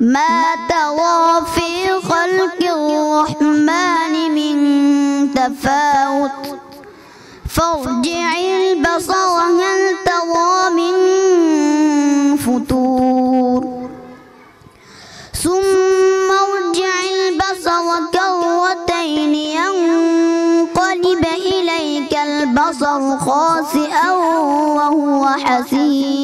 ما ترى في خلق الرحمن من تفاوت فارجع البصر هل ترى من فتور ثم ارجع البصر كرتين ينقلب إليك البصر خاسئا وهو حسير